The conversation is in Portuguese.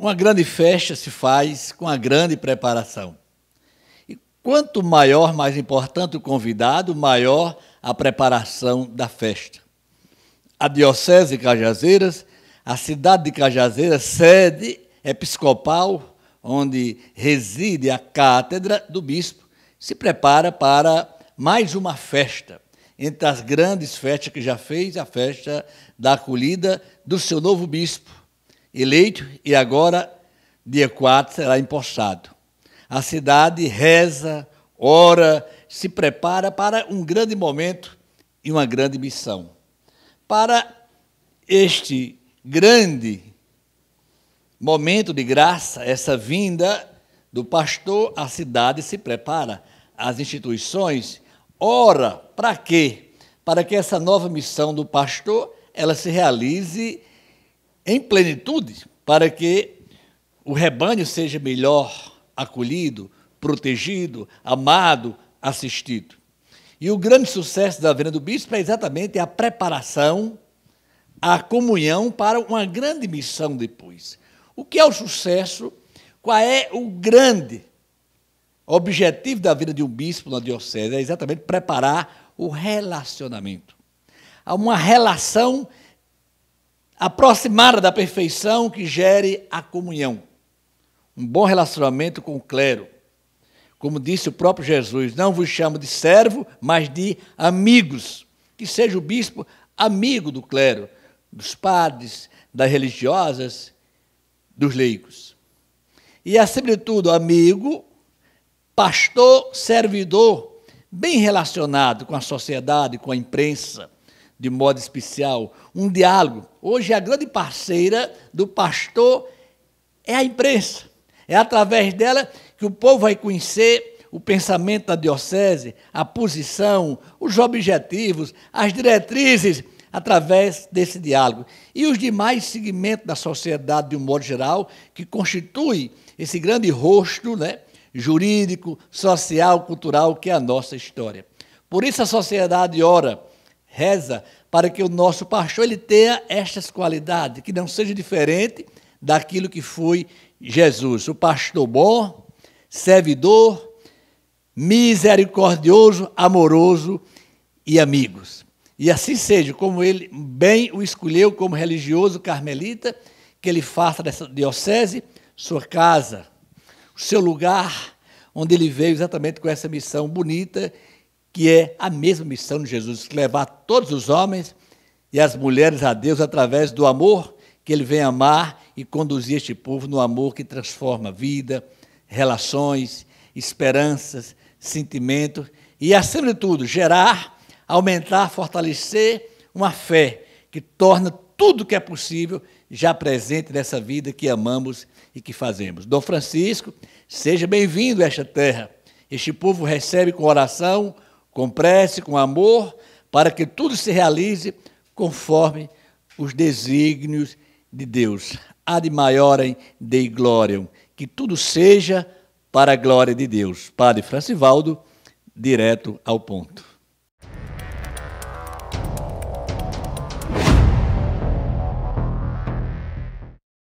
Uma grande festa se faz com a grande preparação. E quanto maior, mais importante o convidado, maior a preparação da festa. A Diocese de Cajazeiras, a cidade de Cajazeiras, sede episcopal, onde reside a cátedra do bispo, se prepara para mais uma festa. Entre as grandes festas que já fez, a festa da acolhida do seu novo bispo, eleito e agora, dia 4, será empossado. A cidade reza, ora, se prepara para um grande momento e uma grande missão. Para este grande momento de graça, essa vinda do pastor, a cidade se prepara, as instituições, ora, para quê? Para que essa nova missão do pastor, ela se realize em plenitude, para que o rebanho seja melhor acolhido, protegido, amado, assistido. E o grande sucesso da Venda do Bispo é exatamente a preparação, a comunhão para uma grande missão depois. O que é o sucesso? Qual é o grande objetivo da vida de um bispo na diocese? É exatamente preparar o relacionamento. Há uma relação aproximada da perfeição que gere a comunhão. Um bom relacionamento com o clero. Como disse o próprio Jesus, não vos chamo de servo, mas de amigos. Que seja o bispo amigo do clero, dos padres, das religiosas, dos leigos. E de tudo amigo, pastor, servidor, bem relacionado com a sociedade, com a imprensa de modo especial, um diálogo. Hoje, a grande parceira do pastor é a imprensa. É através dela que o povo vai conhecer o pensamento da diocese, a posição, os objetivos, as diretrizes, através desse diálogo. E os demais segmentos da sociedade, de um modo geral, que constitui esse grande rosto né, jurídico, social, cultural, que é a nossa história. Por isso, a sociedade ora reza para que o nosso pastor ele tenha estas qualidades, que não seja diferente daquilo que foi Jesus. O pastor bom, servidor, misericordioso, amoroso e amigos. E assim seja, como ele bem o escolheu como religioso carmelita, que ele faça dessa diocese sua casa, o seu lugar, onde ele veio exatamente com essa missão bonita que é a mesma missão de Jesus, levar todos os homens e as mulheres a Deus através do amor que ele vem amar e conduzir este povo no amor que transforma vida, relações, esperanças, sentimentos e, acima de tudo, gerar, aumentar, fortalecer uma fé que torna tudo que é possível já presente nessa vida que amamos e que fazemos. Dom Francisco, seja bem-vindo a esta terra. Este povo recebe com oração, com prece, com amor, para que tudo se realize conforme os desígnios de Deus. Ad maiorem Dei gloriam, que tudo seja para a glória de Deus. Padre Francivaldo, direto ao ponto.